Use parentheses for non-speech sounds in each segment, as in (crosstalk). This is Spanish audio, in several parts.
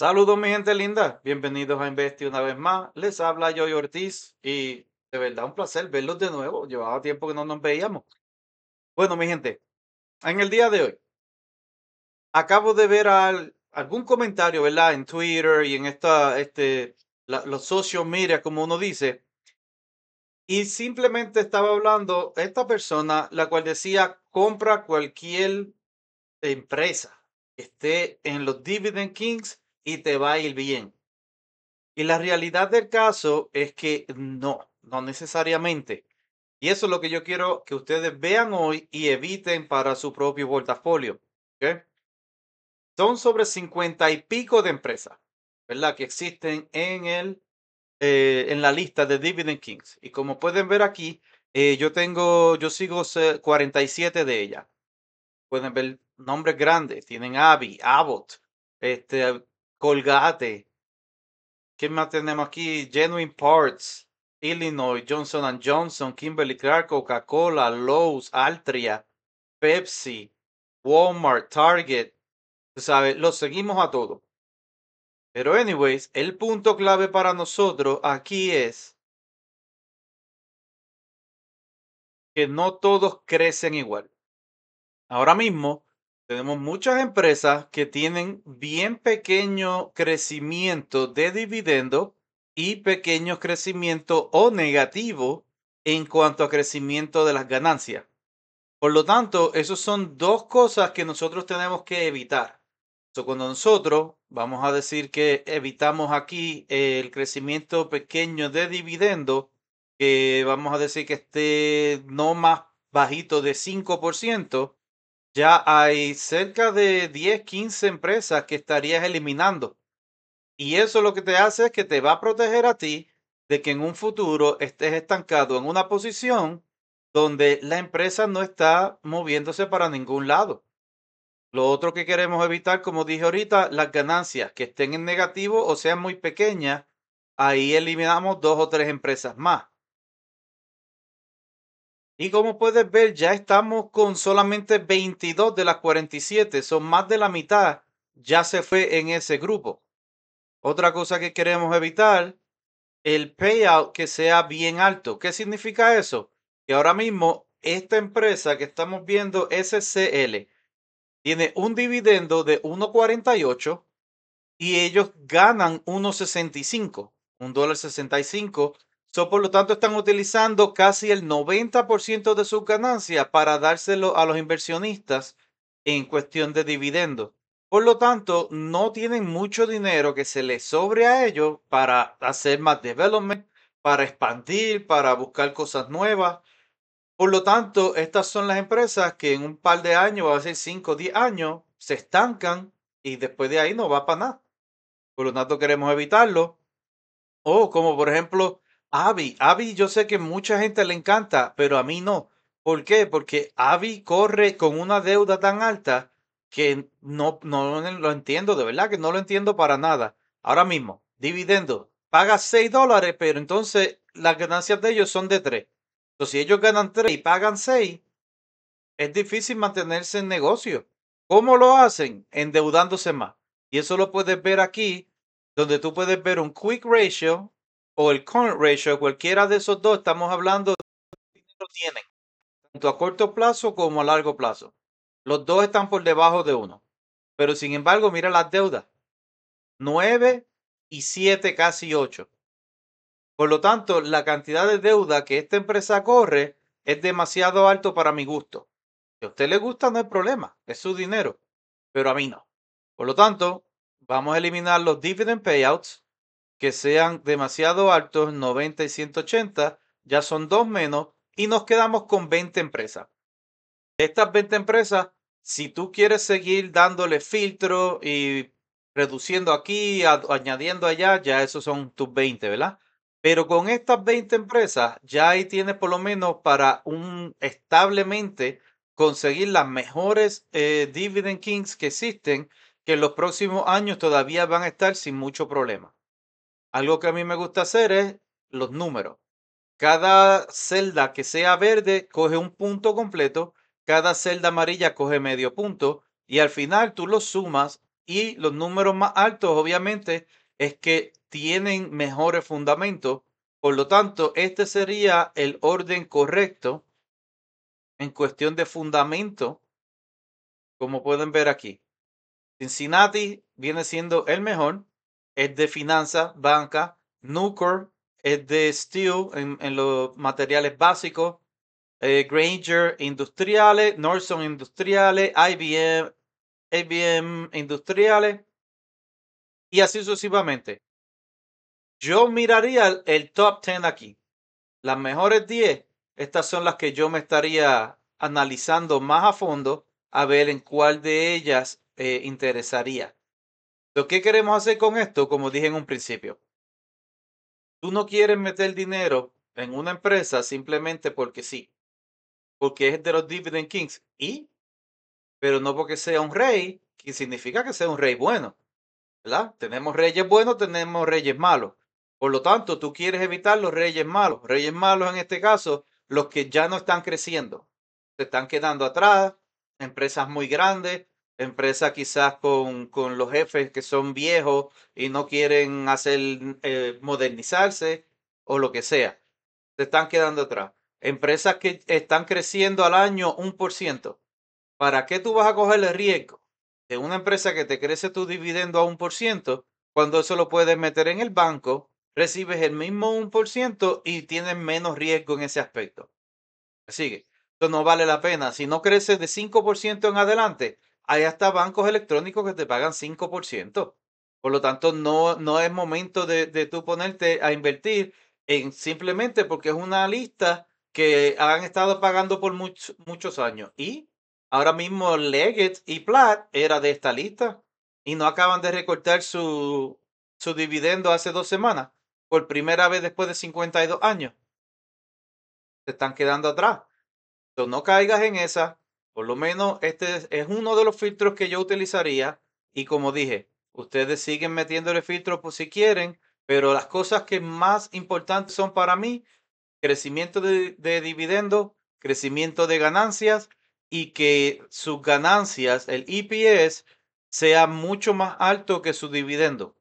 Saludos mi gente linda, bienvenidos a Investi una vez más. Les habla Joy Ortiz y de verdad un placer verlos de nuevo. Llevaba tiempo que no nos veíamos. Bueno mi gente, en el día de hoy acabo de ver al, algún comentario, ¿verdad? En Twitter y en esta, este, los socios media, como uno dice. Y simplemente estaba hablando esta persona, la cual decía, compra cualquier empresa que esté en los Dividend Kings y te va a ir bien. Y la realidad del caso es que no, no necesariamente. Y eso es lo que yo quiero que ustedes vean hoy y eviten para su propio portafolio. Son sobre 50 y pico de empresas, ¿verdad? Que existen en, el, eh, en la lista de Dividend Kings. Y como pueden ver aquí, eh, yo tengo, yo sigo 47 de ellas. Pueden ver nombres grandes. Tienen Avi, Abbott, este, Colgate. ¿Qué más tenemos aquí? Genuine Parts, Illinois, Johnson Johnson, Kimberly Clark, Coca-Cola, Lowe's, Altria, Pepsi, Walmart, Target. Tú sabes, Lo seguimos a todos. Pero anyways, el punto clave para nosotros aquí es que no todos crecen igual. Ahora mismo, tenemos muchas empresas que tienen bien pequeño crecimiento de dividendo y pequeño crecimiento o negativo en cuanto a crecimiento de las ganancias. Por lo tanto, esas son dos cosas que nosotros tenemos que evitar. cuando nosotros vamos a decir que evitamos aquí el crecimiento pequeño de dividendo, que vamos a decir que esté no más bajito de 5%, ya hay cerca de 10, 15 empresas que estarías eliminando. Y eso lo que te hace es que te va a proteger a ti de que en un futuro estés estancado en una posición donde la empresa no está moviéndose para ningún lado. Lo otro que queremos evitar, como dije ahorita, las ganancias que estén en negativo o sean muy pequeñas, ahí eliminamos dos o tres empresas más. Y como puedes ver, ya estamos con solamente 22 de las 47. Son más de la mitad ya se fue en ese grupo. Otra cosa que queremos evitar, el payout que sea bien alto. ¿Qué significa eso? Que ahora mismo esta empresa que estamos viendo, SCL, tiene un dividendo de 1.48 y ellos ganan 1.65, 1.65 por lo tanto, están utilizando casi el 90% de sus ganancias para dárselo a los inversionistas en cuestión de dividendos. Por lo tanto, no tienen mucho dinero que se les sobre a ellos para hacer más development, para expandir, para buscar cosas nuevas. Por lo tanto, estas son las empresas que en un par de años, va a 5 o 10 años, se estancan y después de ahí no va para nada. Por lo tanto, queremos evitarlo. O como por ejemplo Abby, Abby, yo sé que mucha gente le encanta, pero a mí no. ¿Por qué? Porque Abby corre con una deuda tan alta que no, no lo entiendo, de verdad que no lo entiendo para nada. Ahora mismo, dividendo, paga 6 dólares, pero entonces las ganancias de ellos son de 3. Entonces, si ellos ganan 3 y pagan 6, es difícil mantenerse en negocio. ¿Cómo lo hacen? Endeudándose más. Y eso lo puedes ver aquí, donde tú puedes ver un quick ratio o el current ratio, cualquiera de esos dos, estamos hablando de dinero tienen, tanto a corto plazo como a largo plazo. Los dos están por debajo de uno. Pero sin embargo, mira las deudas. 9 y 7, casi 8. Por lo tanto, la cantidad de deuda que esta empresa corre es demasiado alto para mi gusto. Si a usted le gusta, no hay problema, es su dinero, pero a mí no. Por lo tanto, vamos a eliminar los dividend payouts que sean demasiado altos, 90 y 180, ya son dos menos y nos quedamos con 20 empresas. Estas 20 empresas, si tú quieres seguir dándole filtro y reduciendo aquí, añadiendo allá, ya esos son tus 20, ¿verdad? Pero con estas 20 empresas, ya ahí tienes por lo menos para un establemente conseguir las mejores eh, dividend kings que existen, que en los próximos años todavía van a estar sin mucho problema. Algo que a mí me gusta hacer es los números. Cada celda que sea verde coge un punto completo, cada celda amarilla coge medio punto y al final tú los sumas y los números más altos obviamente es que tienen mejores fundamentos. Por lo tanto, este sería el orden correcto en cuestión de fundamento, como pueden ver aquí. Cincinnati viene siendo el mejor, es de finanzas, banca. Nucor es de steel, en, los materiales básicos. Eh, Granger Industriales, Norson Industriales, IBM, IBM Industriales y así sucesivamente. Yo miraría el, top 10 aquí. Las mejores 10, estas son las que yo me estaría analizando más a fondo a ver en cuál de ellas eh, interesaría. Lo que queremos hacer con esto, como dije en un principio, tú no quieres meter dinero en una empresa simplemente porque sí, porque es de los Dividend Kings y, pero no porque sea un rey, que significa que sea un rey bueno, ¿verdad? Tenemos reyes buenos, tenemos reyes malos. Por lo tanto, tú quieres evitar los reyes malos. Reyes malos en este caso, los que ya no están creciendo. Se están quedando atrás, empresas muy grandes, Empresas quizás con, los jefes que son viejos y no quieren hacer eh, modernizarse o lo que sea. Se están quedando atrás. Empresas que están creciendo al año un por ciento. ¿Para qué tú vas a coger el riesgo de una empresa que te crece tu dividendo a un por ciento cuando eso lo puedes meter en el banco, recibes el mismo un por ciento y tienes menos riesgo en ese aspecto? Así que, eso no vale la pena. Si no creces de 5% en adelante, hay hasta bancos electrónicos que te pagan 5%. Por lo tanto, no, no es momento de, de tú ponerte a invertir en simplemente porque es una lista que han estado pagando por muchos, muchos años. Y ahora mismo Leggett y Platt era de esta lista y no acaban de recortar su, su dividendo hace dos semanas, por primera vez después de 52 años. Se están quedando atrás. Entonces, no caigas en esa. Por lo menos este es uno de los filtros que yo utilizaría. Y como dije, ustedes siguen metiéndole filtros por si quieren, pero las cosas que más importantes son para mí, crecimiento de, de dividendos, crecimiento de ganancias y que sus ganancias, el EPS, sea mucho más alto que su dividendo.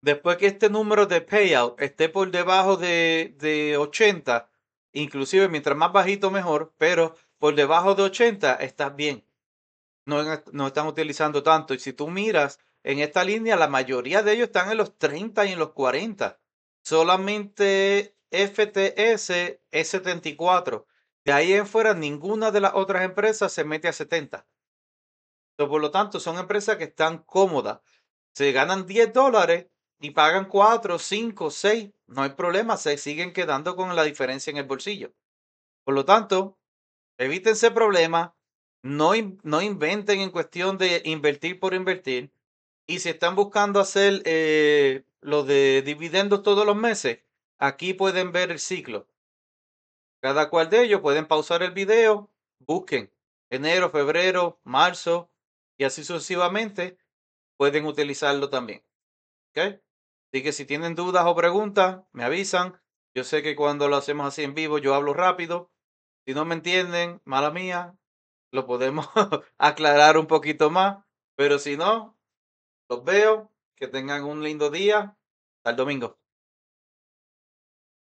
Después que este número de payout esté por debajo de, de 80, inclusive mientras más bajito mejor, pero por debajo de 80 estás bien. No, están utilizando tanto. Y si tú miras en esta línea, la mayoría de ellos están en los 30 y en los 40. Solamente FTS es 74. De ahí en fuera, ninguna de las otras empresas se mete a 70. Entonces, por lo tanto, son empresas que están cómodas. Se ganan 10 dólares y pagan 4, 5, 6. No hay problema, se siguen quedando con la diferencia en el bolsillo. Por lo tanto, evítense problemas, no, no inventen en cuestión de invertir por invertir. Y si están buscando hacer eh, lo de dividendos todos los meses, aquí pueden ver el ciclo. Cada cual de ellos pueden pausar el video, busquen enero, febrero, marzo y así sucesivamente. Pueden utilizarlo también. ¿Okay? Así que si tienen dudas o preguntas, me avisan. Yo sé que cuando lo hacemos así en vivo, yo hablo rápido. Si no me entienden, mala mía, lo podemos (laughs) aclarar un poquito más, pero si no, los veo, que tengan un lindo día, hasta el domingo.